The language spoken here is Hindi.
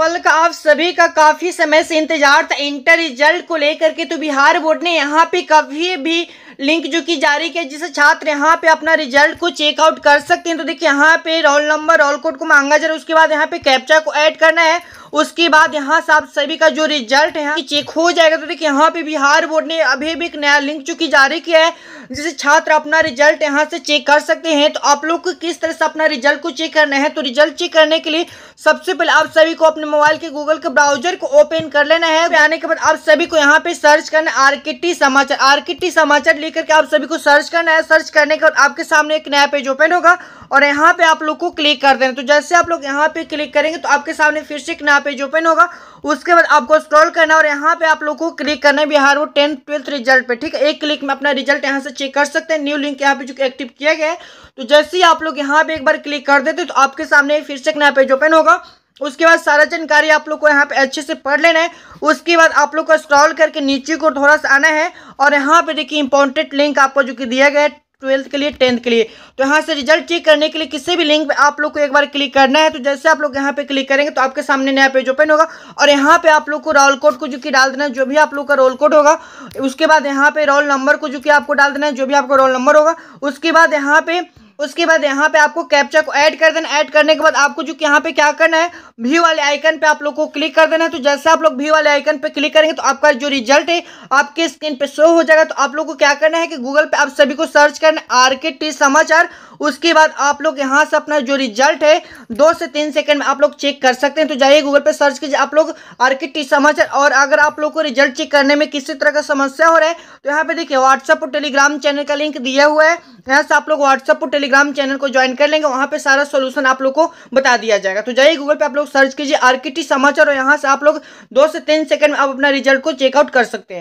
पल का आप सभी का काफ़ी समय से इंतजार था इंटर रिजल्ट को लेकर के तो बिहार बोर्ड ने यहाँ पे कभी भी लिंक जो कि जारी किया जिससे छात्र यहाँ पे अपना रिजल्ट को चेकआउट कर सकते हैं तो देखिए यहाँ पे रोल नंबर रोल कोड को मांगा जा रहा है उसके बाद यहाँ पे कैप्चा को ऐड करना है उसके बाद यहाँ से आप सभी का जो रिजल्ट है चेक हो जाएगा तो देखिए यहाँ पे बिहार बोर्ड ने अभी भी एक नया लिंक की जारी किया है जिसे छात्र अपना रिजल्ट यहाँ से चेक कर सकते हैं तो आप लोग को किस तरह से अपना रिजल्ट को चेक करना है तो रिजल्ट चेक करने के लिए सबसे पहले आप सभी को अपने मोबाइल के गूगल के ब्राउजर को ओपन कर लेना है आने के बाद आप सभी को यहाँ पे सर्च करना आर समाचार आर समाचार लेकर के आप सभी को सर्च करना है सर्च करने के बाद आपके सामने एक नया पेज ओपन होगा और यहाँ पे आप लोग को क्लिक कर देना तो जैसे आप लोग यहाँ पे क्लिक करेंगे तो आपके सामने फिर से एक नया पेज ओपन होगा उसके बाद आपको स्क्रॉल करना और यहाँ पे आप लोग को क्लिक करना है बिहार वो टेंथ ट्वेल्थ रिजल्ट पे ठीक है एक क्लिक में अपना रिजल्ट यहाँ से चेक कर सकते हैं न्यू लिंक यहाँ पे जो एक्टिव किया गया है तो जैसे ही आप लोग यहाँ पे एक बार क्लिक कर देते तो आपके सामने फिर से एक नया पेज ओपन होगा उसके बाद सारा जानकारी आप लोग को यहाँ पे अच्छे से पढ़ लेना है उसके बाद आप लोग को स्क्रॉल करके नीचे को थोड़ा सा आना है और यहाँ पे देखिए इंपॉर्टेंट लिंक आपको जो कि दिया गया है ट्वेल्थ के लिए टेंथ के लिए तो यहाँ से रिजल्ट चेक करने के लिए किसी भी लिंक पे आप लोग को एक बार क्लिक करना है तो जैसे आप लोग यहाँ पे क्लिक करेंगे तो आपके सामने नया पेज ओपन होगा और यहाँ पे आप लोग को रोल कोड को जो कि डाल देना है जो भी आप लोग का रोल कोड होगा उसके बाद यहाँ पे रोल नंबर को जो कि आपको डाल देना है जो भी आपको रोल नंबर होगा उसके बाद यहाँ पे उसके बाद यहाँ पे आपको कैप्चा को ऐड कर देना ऐड करने के बाद आपको जो यहाँ पे क्या करना है व्यू वाले आइकन पे आप लोग को क्लिक कर देना है तो जैसे आप लोग व्यू वाले आइकन पे क्लिक करेंगे तो आपका जो रिजल्ट है आपके स्क्रीन पे शो हो जाएगा तो आप लोग को क्या करना है कि गूगल पे आप सभी को सर्च करना आर के टी समाचार उसके बाद आप लोग यहाँ से अपना जो रिजल्ट है दो से तीन सेकंड में आप लोग चेक कर सकते हैं तो जाइए गूगल पे सर्च कीजिए आप लोग आर के टी समाचार और अगर आप लोग को रिजल्ट चेक करने में किसी तरह का समस्या हो रहा है तो यहाँ पे देखिए व्हाट्सअप और टेलीग्राम चैनल का लिंक दिया हुआ है यहाँ से आप लोग व्हाट्सअप और टेलीग्राम टेलीग्राम चैनल को ज्वाइन कर लेंगे वहां पे सारा सोल्यूशन आप लोग को बता दिया जाएगा तो जाइए गूगल पे आप लोग सर्च कीजिए आरकेटी समाचार और यहाँ से आप लोग दो से तीन सेकंड में आप अपना रिजल्ट को चेकआउट कर सकते हैं